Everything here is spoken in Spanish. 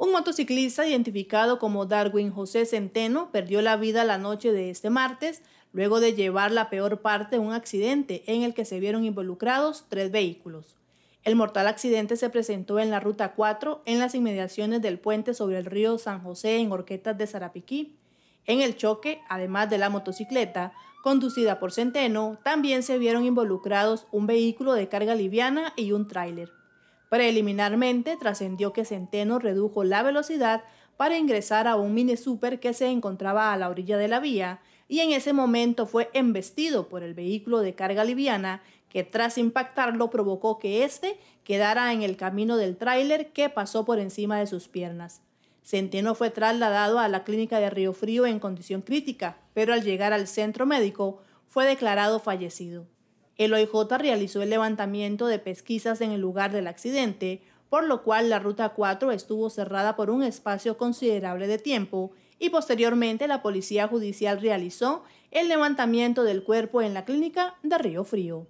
Un motociclista identificado como Darwin José Centeno perdió la vida la noche de este martes luego de llevar la peor parte de un accidente en el que se vieron involucrados tres vehículos. El mortal accidente se presentó en la Ruta 4 en las inmediaciones del puente sobre el río San José en Orquetas de Zarapiquí. En el choque, además de la motocicleta, conducida por Centeno, también se vieron involucrados un vehículo de carga liviana y un tráiler. Preliminarmente trascendió que Centeno redujo la velocidad para ingresar a un mini super que se encontraba a la orilla de la vía y en ese momento fue embestido por el vehículo de carga liviana que tras impactarlo provocó que éste quedara en el camino del tráiler que pasó por encima de sus piernas. Centeno fue trasladado a la clínica de Río Frío en condición crítica, pero al llegar al centro médico fue declarado fallecido. El OIJ realizó el levantamiento de pesquisas en el lugar del accidente, por lo cual la Ruta 4 estuvo cerrada por un espacio considerable de tiempo y posteriormente la Policía Judicial realizó el levantamiento del cuerpo en la clínica de Río Frío.